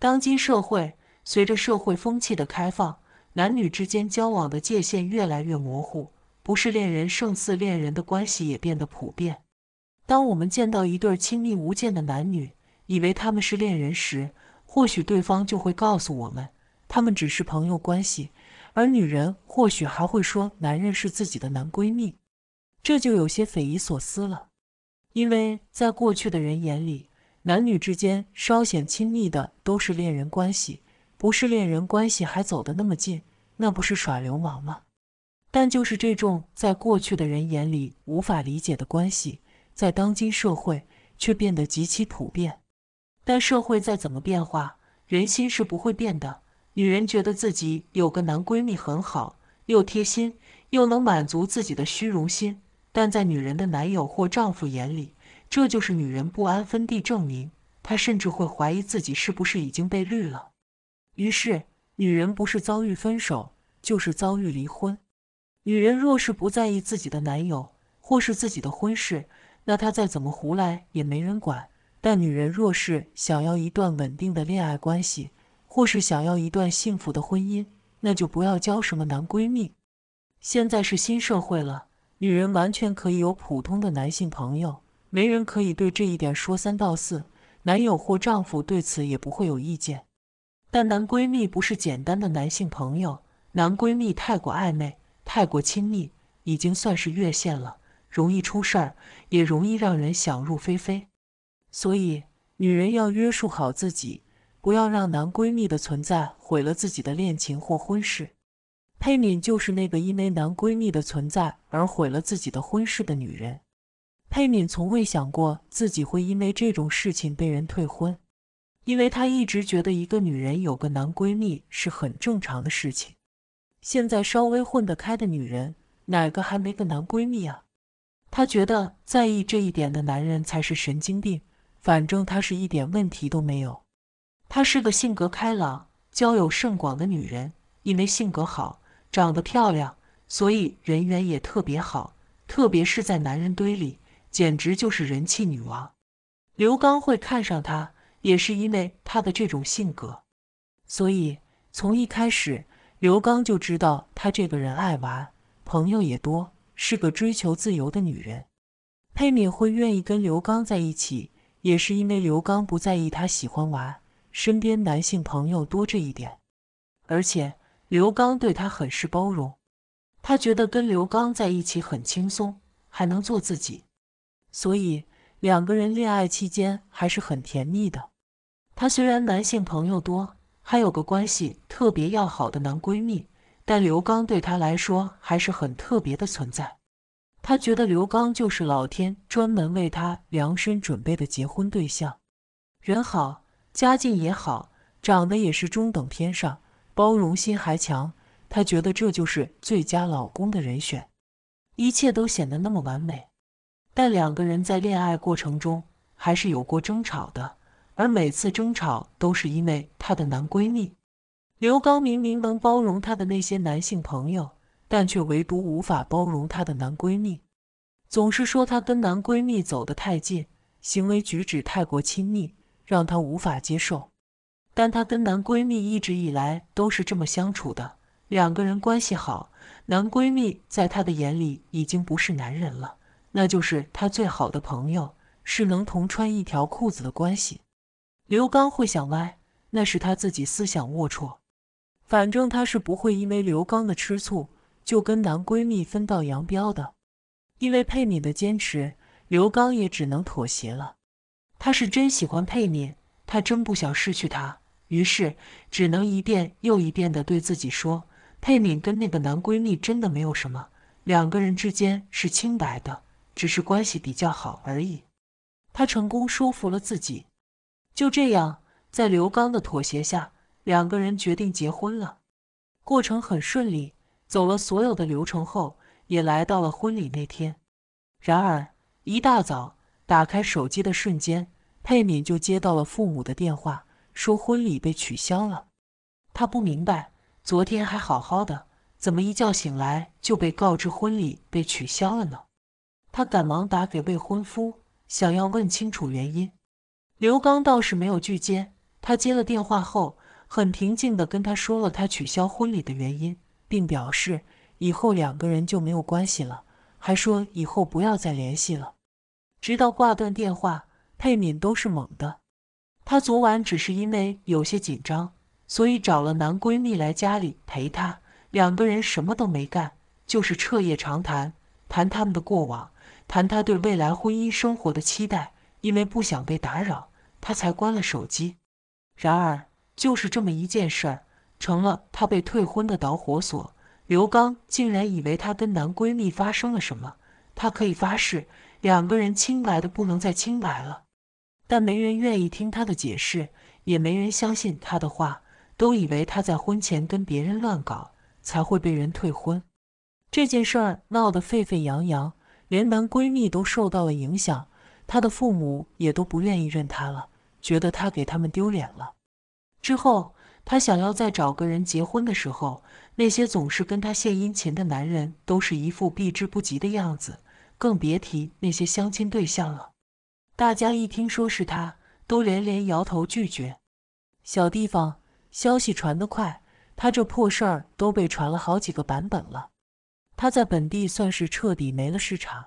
当今社会，随着社会风气的开放，男女之间交往的界限越来越模糊，不是恋人胜似恋人的关系也变得普遍。当我们见到一对亲密无间的男女，以为他们是恋人时，或许对方就会告诉我们，他们只是朋友关系，而女人或许还会说男人是自己的男闺蜜，这就有些匪夷所思了，因为在过去的人眼里。男女之间稍显亲密的都是恋人关系，不是恋人关系还走得那么近，那不是耍流氓吗？但就是这种在过去的人眼里无法理解的关系，在当今社会却变得极其普遍。但社会再怎么变化，人心是不会变的。女人觉得自己有个男闺蜜很好，又贴心，又能满足自己的虚荣心，但在女人的男友或丈夫眼里，这就是女人不安分地证明，她甚至会怀疑自己是不是已经被绿了。于是，女人不是遭遇分手，就是遭遇离婚。女人若是不在意自己的男友或是自己的婚事，那她再怎么胡来也没人管。但女人若是想要一段稳定的恋爱关系，或是想要一段幸福的婚姻，那就不要交什么男闺蜜。现在是新社会了，女人完全可以有普通的男性朋友。没人可以对这一点说三道四，男友或丈夫对此也不会有意见。但男闺蜜不是简单的男性朋友，男闺蜜太过暧昧、太过亲密，已经算是越线了，容易出事儿，也容易让人想入非非。所以，女人要约束好自己，不要让男闺蜜的存在毁了自己的恋情或婚事。佩敏就是那个因为男闺蜜的存在而毁了自己的婚事的女人。佩敏从未想过自己会因为这种事情被人退婚，因为她一直觉得一个女人有个男闺蜜是很正常的事情。现在稍微混得开的女人，哪个还没个男闺蜜啊？她觉得在意这一点的男人才是神经病。反正她是一点问题都没有。她是个性格开朗、交友甚广的女人，因为性格好、长得漂亮，所以人缘也特别好，特别是在男人堆里。简直就是人气女王，刘刚会看上她，也是因为她的这种性格。所以从一开始，刘刚就知道她这个人爱玩，朋友也多，是个追求自由的女人。佩敏会愿意跟刘刚在一起，也是因为刘刚不在意她喜欢玩，身边男性朋友多这一点，而且刘刚对她很是包容。她觉得跟刘刚在一起很轻松，还能做自己。所以，两个人恋爱期间还是很甜蜜的。她虽然男性朋友多，还有个关系特别要好的男闺蜜，但刘刚对她来说还是很特别的存在。她觉得刘刚就是老天专门为她量身准备的结婚对象，人好，家境也好，长得也是中等偏上，包容心还强。她觉得这就是最佳老公的人选，一切都显得那么完美。但两个人在恋爱过程中还是有过争吵的，而每次争吵都是因为她的男闺蜜刘刚。明明能包容她的那些男性朋友，但却唯独无法包容她的男闺蜜，总是说她跟男闺蜜走得太近，行为举止太过亲密，让她无法接受。但她跟男闺蜜一直以来都是这么相处的，两个人关系好，男闺蜜在她的眼里已经不是男人了。那就是他最好的朋友是能同穿一条裤子的关系，刘刚会想歪，那是他自己思想龌龊。反正他是不会因为刘刚的吃醋就跟男闺蜜分道扬镳的，因为佩敏的坚持，刘刚也只能妥协了。他是真喜欢佩敏，他真不想失去她，于是只能一遍又一遍地对自己说：佩敏跟那个男闺蜜真的没有什么，两个人之间是清白的。只是关系比较好而已。他成功说服了自己，就这样，在刘刚的妥协下，两个人决定结婚了。过程很顺利，走了所有的流程后，也来到了婚礼那天。然而，一大早打开手机的瞬间，佩敏就接到了父母的电话，说婚礼被取消了。他不明白，昨天还好好的，怎么一觉醒来就被告知婚礼被取消了呢？她赶忙打给未婚夫，想要问清楚原因。刘刚倒是没有拒接，他接了电话后，很平静地跟他说了他取消婚礼的原因，并表示以后两个人就没有关系了，还说以后不要再联系了。直到挂断电话，佩敏都是懵的。她昨晚只是因为有些紧张，所以找了男闺蜜来家里陪她，两个人什么都没干，就是彻夜长谈，谈他们的过往。谈他对未来婚姻生活的期待，因为不想被打扰，他才关了手机。然而，就是这么一件事儿，成了他被退婚的导火索。刘刚竟然以为他跟男闺蜜发生了什么，他可以发誓，两个人清白的不能再清白了。但没人愿意听他的解释，也没人相信他的话，都以为他在婚前跟别人乱搞，才会被人退婚。这件事儿闹得沸沸扬扬。连男闺蜜都受到了影响，她的父母也都不愿意认她了，觉得她给他们丢脸了。之后，她想要再找个人结婚的时候，那些总是跟她献殷勤的男人都是一副避之不及的样子，更别提那些相亲对象了。大家一听说是她，都连连摇头拒绝。小地方消息传得快，她这破事儿都被传了好几个版本了。她在本地算是彻底没了市场，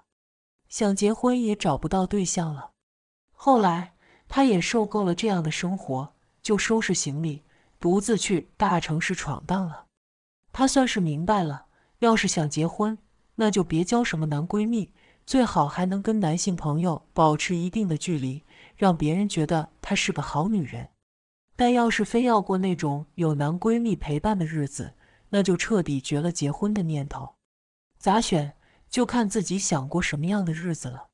想结婚也找不到对象了。后来她也受够了这样的生活，就收拾行李，独自去大城市闯荡了。她算是明白了，要是想结婚，那就别交什么男闺蜜，最好还能跟男性朋友保持一定的距离，让别人觉得她是个好女人。但要是非要过那种有男闺蜜陪伴的日子，那就彻底绝了结婚的念头。咋选，就看自己想过什么样的日子了。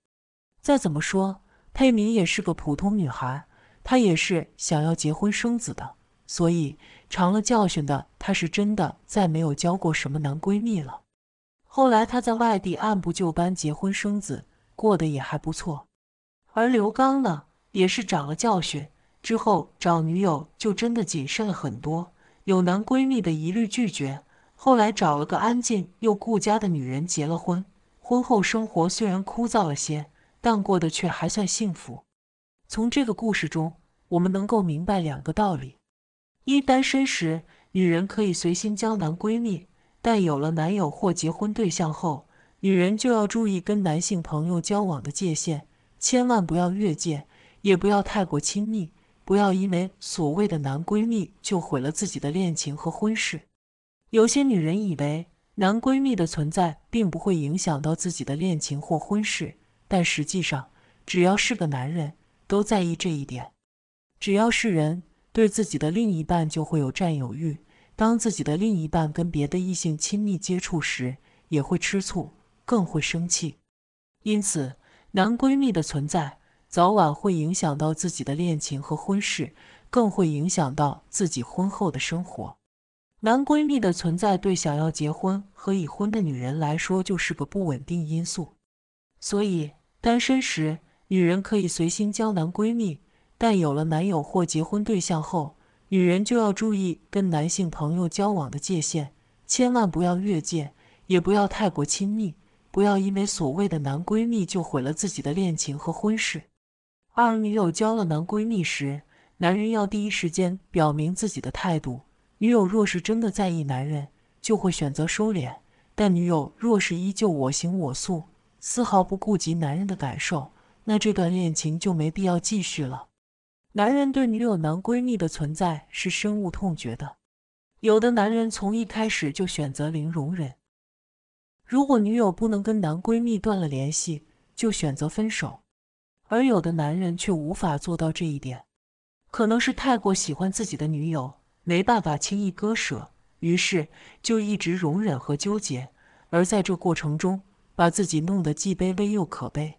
再怎么说，佩敏也是个普通女孩，她也是想要结婚生子的，所以尝了教训的她是真的再没有交过什么男闺蜜了。后来她在外地按部就班结婚生子，过得也还不错。而刘刚呢，也是长了教训，之后找女友就真的谨慎了很多，有男闺蜜的一律拒绝。后来找了个安静又顾家的女人结了婚，婚后生活虽然枯燥了些，但过得却还算幸福。从这个故事中，我们能够明白两个道理：一、单身时，女人可以随心交男闺蜜；但有了男友或结婚对象后，女人就要注意跟男性朋友交往的界限，千万不要越界，也不要太过亲密，不要因为所谓的男闺蜜就毁了自己的恋情和婚事。有些女人以为男闺蜜的存在并不会影响到自己的恋情或婚事，但实际上，只要是个男人，都在意这一点。只要是人，对自己的另一半就会有占有欲。当自己的另一半跟别的异性亲密接触时，也会吃醋，更会生气。因此，男闺蜜的存在早晚会影响到自己的恋情和婚事，更会影响到自己婚后的生活。男闺蜜的存在对想要结婚和已婚的女人来说就是个不稳定因素，所以单身时女人可以随心交男闺蜜，但有了男友或结婚对象后，女人就要注意跟男性朋友交往的界限，千万不要越界，也不要太过亲密，不要因为所谓的男闺蜜就毁了自己的恋情和婚事。二女友交了男闺蜜时，男人要第一时间表明自己的态度。女友若是真的在意男人，就会选择收敛；但女友若是依旧我行我素，丝毫不顾及男人的感受，那这段恋情就没必要继续了。男人对女友男闺蜜的存在是深恶痛绝的，有的男人从一开始就选择零容忍。如果女友不能跟男闺蜜断了联系，就选择分手；而有的男人却无法做到这一点，可能是太过喜欢自己的女友。没办法轻易割舍，于是就一直容忍和纠结，而在这过程中，把自己弄得既卑微又可悲。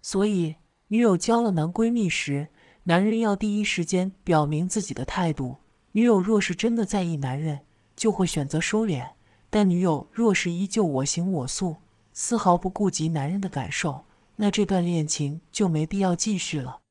所以，女友交了男闺蜜时，男人要第一时间表明自己的态度。女友若是真的在意男人，就会选择收敛；但女友若是依旧我行我素，丝毫不顾及男人的感受，那这段恋情就没必要继续了。